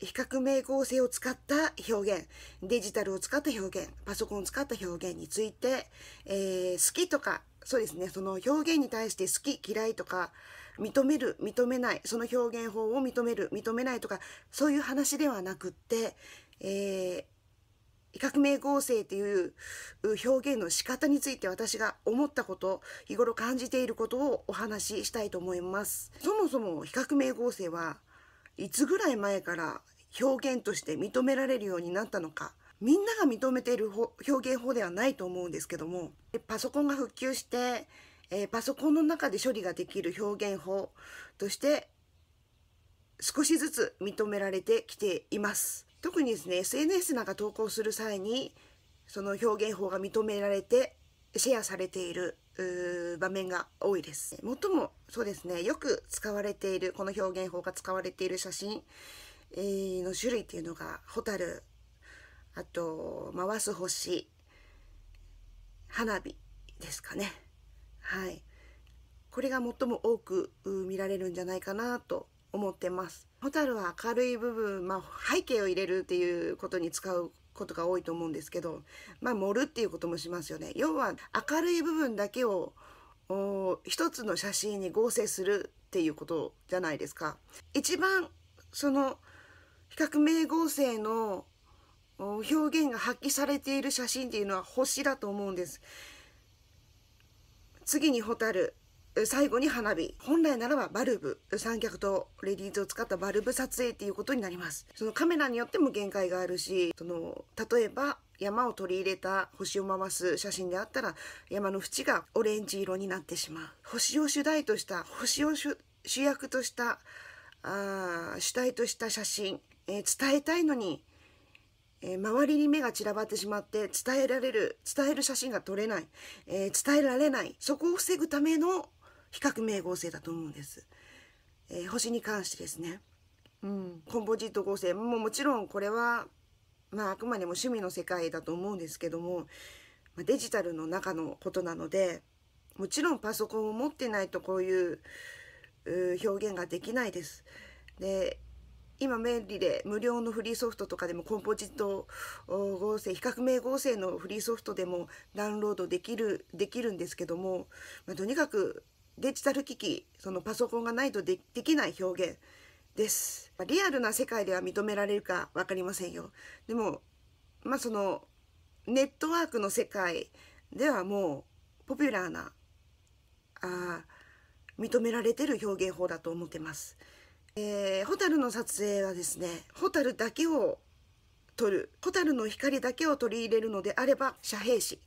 比較名合成を使った表現、デジタルを使った表現、パソコンを使った表現について、えー、好きとか、そうですね、その表現に対して好き、嫌いとか、認める、認めない、その表現法を認める、認めないとか、そういう話ではなくって、えー、比較名合成っていう表現の仕方について私が思ったこと、日頃感じていることをお話ししたいと思います。そもそも比較名合成は、いつぐらい前から表現として認められるようになったのかみんなが認めている表現法ではないと思うんですけどもパソコンが復旧して、えー、パソコンの中で処理ができる表現法として少しずつ認められてきています特にですね SNS なんか投稿する際にその表現法が認められてシェアされている場面が多いです。最もそうですね、よく使われている、この表現法が使われている写真、えー、の種類っていうのが、ホタル、あと、回す星、花火ですかね。はい。これが最も多く見られるんじゃないかなと思ってます。蛍は明るい部分、まあ、背景を入れるっていうことに使うことが多いと思うんですけど、まあ、盛るっていうこともしますよね。要は明るい部分だけを一つの写真に合成するっていうことじゃないですか。一番その比較名合成の表現が発揮されている写真っていうのは星だと思うんです。次に蛍最後に花火本来ならばバルブ三脚とレディースを使ったバルブ撮影っていうことになりますそのカメラによっても限界があるしその例えば山を取り入れた星を回す写真であったら山の縁がオレンジ色になってしまう星を主題とした星を主役としたあ主体とした写真、えー、伝えたいのに、えー、周りに目が散らばってしまって伝えられる伝える写真が撮れない、えー、伝えられないそこを防ぐための比較名合成だと思うんです、えー、星に関してですね、うん、コンポジット合成ももちろんこれはまああくまでも趣味の世界だと思うんですけどもデジタルの中のことなのでもちろんパソコンを持ってないとこういう表現ができないです。で今便利で無料のフリーソフトとかでもコンポジット合成比較名合成のフリーソフトでもダウンロードできるできるんですけども、まあ、とにかくデジタル機器そのパソコンがないとできない表現ですリアルな世界では認められるか分かりませんよでもまあそのネットワークの世界ではもうポピュラーなあ認められてる表現法だと思ってます。えー、ホの撮影はですね、ホだけを取る蛍の光だけを取り入れるのであれば遮蔽紙、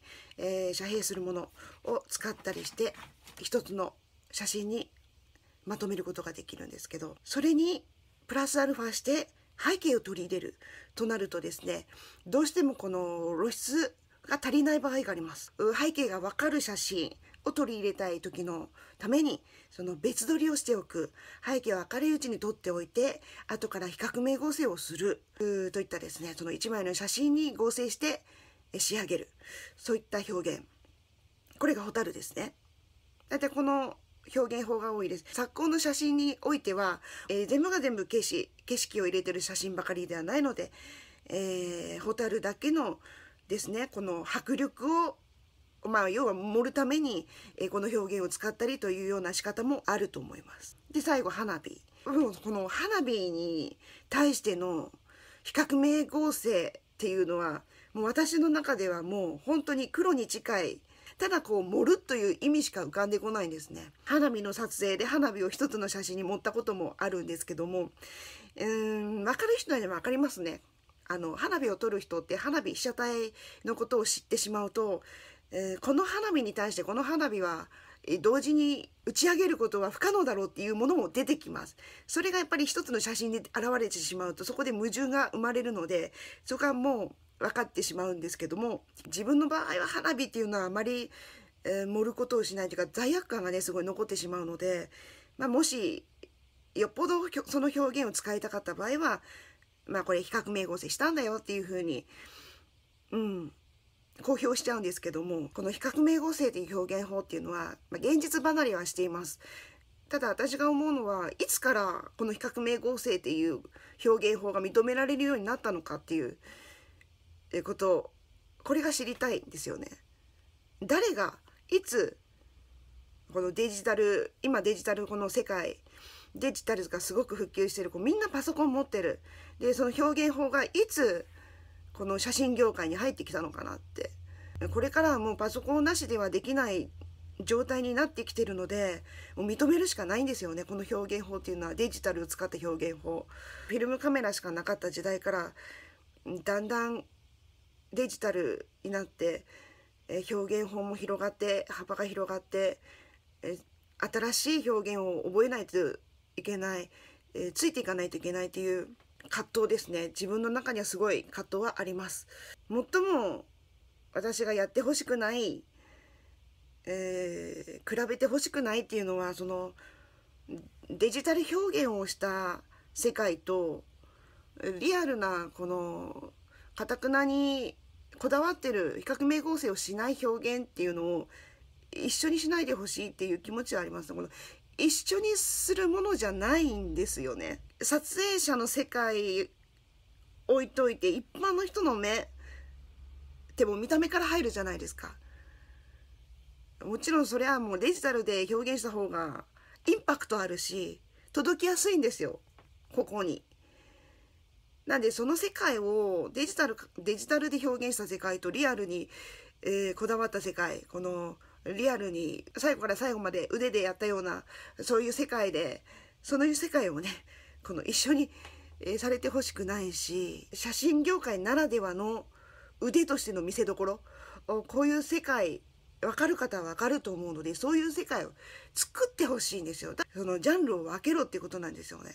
えー、遮蔽するものを使ったりして一つの写真にまとめることができるんですけどそれにプラスアルファして背景を取り入れるとなるとですねどうしてもこの露出が足りない場合があります背景がわかる写真を取り入れたい時のためにその別撮りをしておく背景を明るいうちに撮っておいて後から比較名合成をするといったですねその1枚の写真に合成して仕上げるそういった表現これが蛍ですねだ大体この表現法が多いです昨今の写真においては、えー、全部が全部景色景色を入れてる写真ばかりではないので、えー、蛍だけのですねこの迫力をまあ、要は盛るために、えこの表現を使ったりというような仕方もあると思います。で最後花火この花火に対しての比較名合成っていうのはもう私の中ではもう本当に黒に近いただこう盛るという意味しか浮かんでこないんですね花火の撮影で花火を一つの写真に盛ったこともあるんですけどもうん分かる人には分かりますねあの花火を撮る人って花火被写体のことを知ってしまうとえー、この花火に対してこの花火は同時に打ち上げることは不可能だろうっていうものも出てきます。それがやっぱり一つの写真で現れてしまうとそこで矛盾が生まれるのでそこはもう分かってしまうんですけども自分の場合は花火っていうのはあまり、えー、盛ることをしないというか罪悪感がねすごい残ってしまうので、まあ、もしよっぽどその表現を使いたかった場合はまあこれ比較名合成したんだよっていうふうにうん公表しちゃうんですけどもこの比較名合成という表現法っていうのは、まあ、現実離れはしていますただ私が思うのはいつからこの比較名合成っていう表現法が認められるようになったのかっていうことこれが知りたいんですよね誰がいつこのデジタル今デジタルこの世界デジタルがすごく普及してるこうみんなパソコン持ってるでその表現法がいつこの写真業界に入ってきたのかなってこれからはもうパソコンなしではできない状態になってきてるのでもう認めるしかないんですよねこの表現法っていうのはデジタルを使った表現法フィルムカメラしかなかった時代からだんだんデジタルになって表現法も広がって幅が広がって新しい表現を覚えないといけないついていかないといけないっていう葛藤ですね自分の中にはすごい葛藤はあります最も私がやってほしくない、えー、比べてほしくないっていうのはそのデジタル表現をした世界とリアルなこのかたくなにこだわってる比較名合成をしない表現っていうのを一緒にしないでほしいっていう気持ちはありますこの一緒にするものじゃないんですよね撮影者の世界置いといて一般の人の目っても見た目から入るじゃないですかもちろんそれはもうデジタルで表現した方がインパクトあるし届きやすいんですよここになんでその世界をデジタルデジタルで表現した世界とリアルに、えー、こだわった世界このリアルに最後から最後まで腕でやったようなそういう世界でそのいう世界をねこの一緒にされてほしくないし写真業界ならではの腕としての見せどころこういう世界分かる方は分かると思うのでそういう世界を作ってほしいんですよそのジャンルを分けろっていうことなんですよね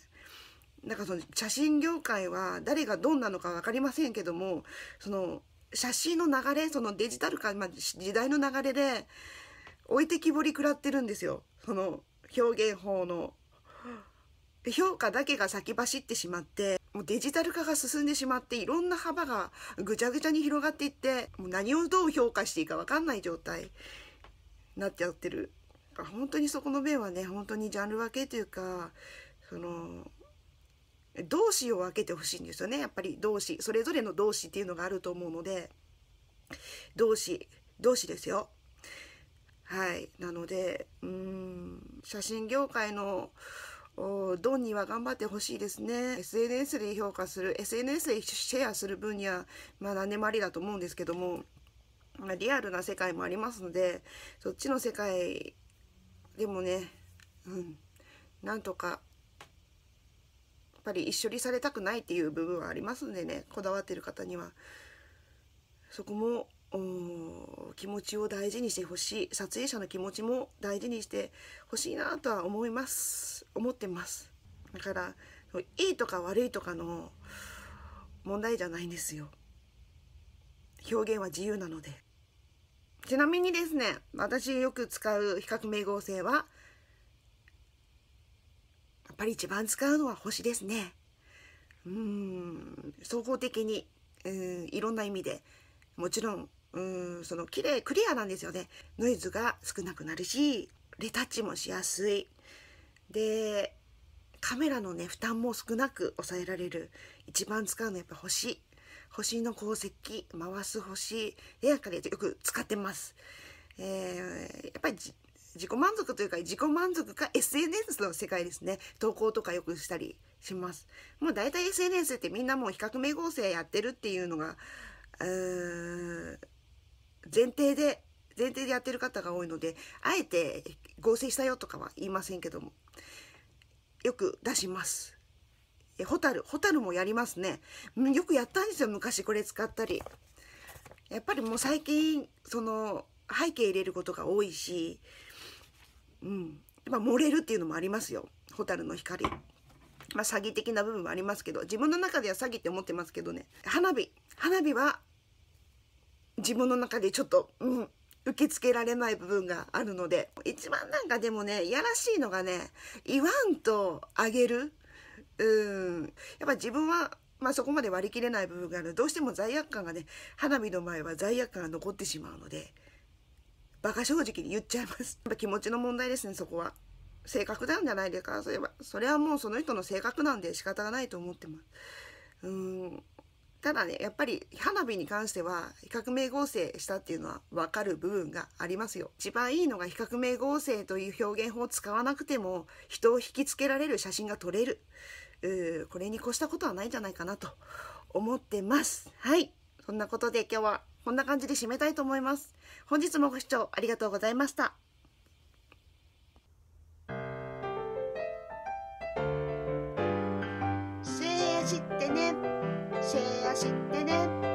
なんかその写真業界は誰がどんなのか分かりませんけどもその写真の流れそのデジタル化、まあ、時代の流れで置いてきぼり食らってるんですよその表現法ので評価だけが先走ってしまってもうデジタル化が進んでしまっていろんな幅がぐちゃぐちゃに広がっていってもう何をどう評価していいか分かんない状態になっちゃってる本当にそこの面はね本当にジャンル分けというかその同詞を分けてほしいんですよねやっぱり同志それぞれの同志っていうのがあると思うので同志同志ですよはいなのでうん写真業界のドンには頑張ってほしいですね。SNS で評価する、SNS でシェアする分には、まあ何でもありだと思うんですけども、まあ、リアルな世界もありますので、そっちの世界でもね、うん、なんとか、やっぱり一緒にされたくないっていう部分はありますんでね、こだわってる方には。そこも気持ちを大事にしてほしい撮影者の気持ちも大事にしてほしいなとは思います思ってますだからいいとか悪いとかの問題じゃないんですよ表現は自由なのでちなみにですね私よく使う比較名合成はやっぱり一番使うのは星ですねうん総合的にうんいろんな意味でもちろんうーんその綺麗クリアなんですよねノイズが少なくなるしレタッチもしやすいでカメラのね負担も少なく抑えられる一番使うのやっぱ星星の鉱石回す星レやっぱりよく使ってます、えー、やっぱり自己満足というか自己満足か SNS の世界ですね投稿とかよくしたりしますもう大体 SNS ってみんなもう比較名合成やってるっていうのがうーん前提で前提でやってる方が多いのであえて合成したよとかは言いませんけどもよく出します。えホタルホタルもやりますねよくやったんですよ昔これ使ったりやっぱりもう最近その背景入れることが多いしうんまあ漏れるっていうのもありますよホタルの光まあ詐欺的な部分もありますけど自分の中では詐欺って思ってますけどね花火花火は自分の中でちょっと、うん、受け付けられない部分があるので一番なんかでもねいやらしいのがね言わんとあげるうんやっぱ自分は、まあ、そこまで割り切れない部分があるどうしても罪悪感がね花火の前は罪悪感が残ってしまうので馬鹿正直に言っちゃいます やっぱ気持ちの問題ですねそこは性格なんじゃないですかそれはそれはもうその人の性格なんで仕方がないと思ってますうんただねやっぱり花火に関しては比較名合成したっていうのは分かる部分がありますよ一番いいのが比較名合成という表現法を使わなくても人を引きつけられる写真が撮れるこれに越したことはないんじゃないかなと思ってますはいそんなことで今日はこんな感じで締めたいと思います本日もご視聴ありがとうございました知ってねシェアしてね